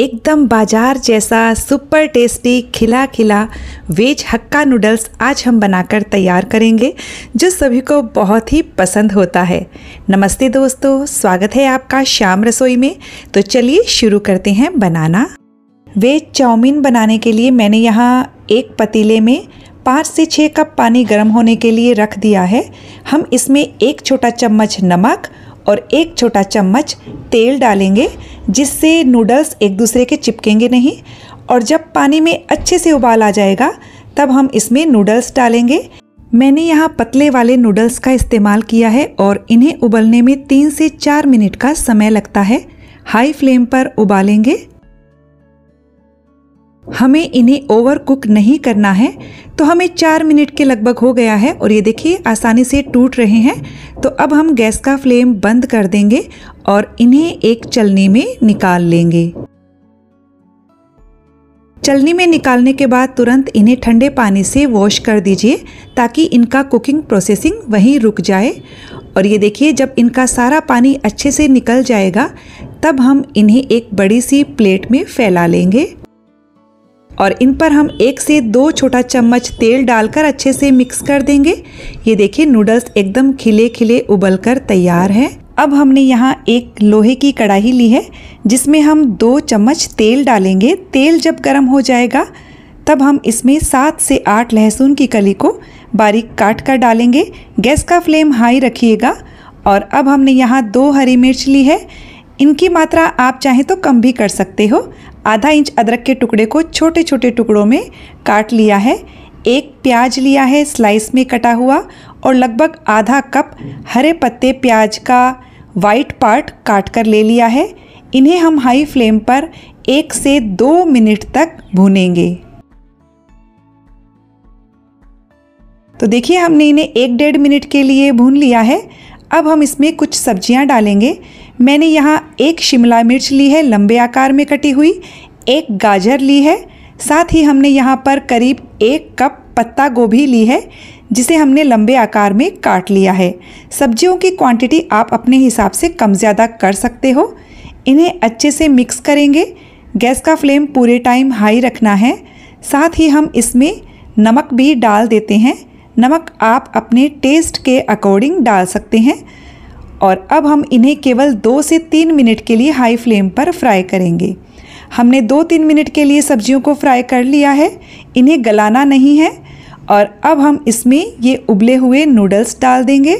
एकदम बाजार जैसा सुपर टेस्टी खिला खिला वेज हक्का नूडल्स आज हम बनाकर तैयार करेंगे जो सभी को बहुत ही पसंद होता है नमस्ते दोस्तों स्वागत है आपका श्याम रसोई में तो चलिए शुरू करते हैं बनाना वेज चाउमीन बनाने के लिए मैंने यहाँ एक पतीले में पाँच से छः कप पानी गर्म होने के लिए रख दिया है हम इसमें एक छोटा चम्मच नमक और एक छोटा चम्मच तेल डालेंगे जिससे नूडल्स एक दूसरे के चिपकेंगे नहीं और जब पानी में अच्छे से उबाल आ जाएगा तब हम इसमें नूडल्स डालेंगे मैंने यहाँ पतले वाले नूडल्स का इस्तेमाल किया है और इन्हें उबलने में तीन से चार मिनट का समय लगता है हाई फ्लेम पर उबालेंगे हमें इन्हें ओवर कुक नहीं करना है तो हमें चार मिनट के लगभग हो गया है और ये देखिए आसानी से टूट रहे हैं तो अब हम गैस का फ्लेम बंद कर देंगे और इन्हें एक चलनी में निकाल लेंगे चलनी में निकालने के बाद तुरंत इन्हें ठंडे पानी से वॉश कर दीजिए ताकि इनका कुकिंग प्रोसेसिंग वहीं रुक जाए और ये देखिए जब इनका सारा पानी अच्छे से निकल जाएगा तब हम इन्हें एक बड़ी सी प्लेट में फैला लेंगे और इन पर हम एक से दो छोटा चम्मच तेल डालकर अच्छे से मिक्स कर देंगे ये देखिए नूडल्स एकदम खिले खिले उबल कर तैयार है अब हमने यहाँ एक लोहे की कढ़ाई ली है जिसमें हम दो चम्मच तेल डालेंगे तेल जब गर्म हो जाएगा तब हम इसमें सात से आठ लहसुन की कली को बारीक काट कर डालेंगे गैस का फ्लेम हाई रखिएगा और अब हमने यहाँ दो हरी मिर्च ली है इनकी मात्रा आप चाहें तो कम भी कर सकते हो आधा इंच अदरक के टुकड़े को छोटे छोटे टुकड़ों में काट लिया है एक प्याज लिया है स्लाइस में कटा हुआ और लगभग आधा कप हरे पत्ते प्याज का वाइट पार्ट काट कर ले लिया है इन्हें हम हाई फ्लेम पर एक से दो मिनट तक भूनेंगे तो देखिए हमने इन्हें एक डेढ़ मिनट के लिए भून लिया है अब हम इसमें कुछ सब्जियां डालेंगे मैंने यहाँ एक शिमला मिर्च ली है लंबे आकार में कटी हुई एक गाजर ली है साथ ही हमने यहाँ पर करीब एक कप पत्ता गोभी ली है जिसे हमने लंबे आकार में काट लिया है सब्जियों की क्वांटिटी आप अपने हिसाब से कम ज़्यादा कर सकते हो इन्हें अच्छे से मिक्स करेंगे गैस का फ्लेम पूरे टाइम हाई रखना है साथ ही हम इसमें नमक भी डाल देते हैं नमक आप अपने टेस्ट के अकॉर्डिंग डाल सकते हैं और अब हम इन्हें केवल दो से तीन मिनट के लिए हाई फ्लेम पर फ्राई करेंगे हमने दो तीन मिनट के लिए सब्जियों को फ्राई कर लिया है इन्हें गलाना नहीं है और अब हम इसमें ये उबले हुए नूडल्स डाल देंगे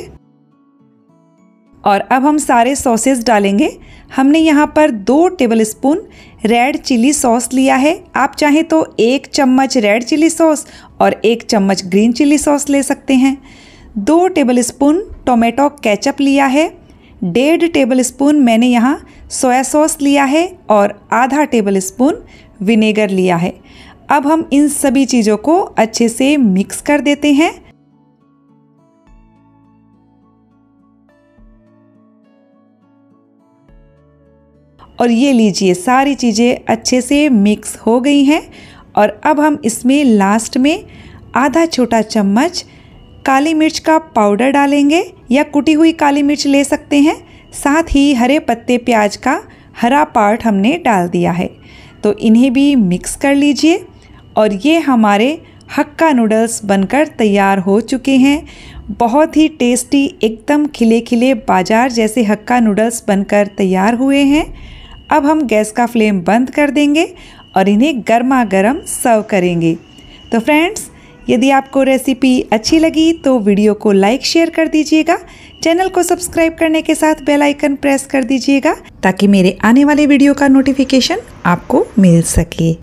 और अब हम सारे सॉसेस डालेंगे हमने यहाँ पर दो tablespoon red chilli sauce लिया है आप चाहें तो एक चम्मच रेड चिली सॉस और एक चम्मच ग्रीन चिली सॉस ले सकते हैं दो टेबल स्पून टोमेटो केचप लिया है डेढ़ टेबल स्पून मैंने यहाँ सोया सॉस लिया है और आधा टेबल स्पून विनेगर लिया है अब हम इन सभी चीज़ों को अच्छे से मिक्स कर देते हैं और ये लीजिए सारी चीज़ें अच्छे से मिक्स हो गई हैं और अब हम इसमें लास्ट में आधा छोटा चम्मच काली मिर्च का पाउडर डालेंगे या कुटी हुई काली मिर्च ले सकते हैं साथ ही हरे पत्ते प्याज का हरा पार्ट हमने डाल दिया है तो इन्हें भी मिक्स कर लीजिए और ये हमारे हक्का नूडल्स बनकर तैयार हो चुके हैं बहुत ही टेस्टी एकदम खिले खिले बाजार जैसे हक्का नूडल्स बनकर तैयार हुए हैं अब हम गैस का फ्लेम बंद कर देंगे और इन्हें गर्मा गर्म सर्व करेंगे तो फ्रेंड्स यदि आपको रेसिपी अच्छी लगी तो वीडियो को लाइक शेयर कर दीजिएगा चैनल को सब्सक्राइब करने के साथ बेल आइकन प्रेस कर दीजिएगा ताकि मेरे आने वाले वीडियो का नोटिफिकेशन आपको मिल सके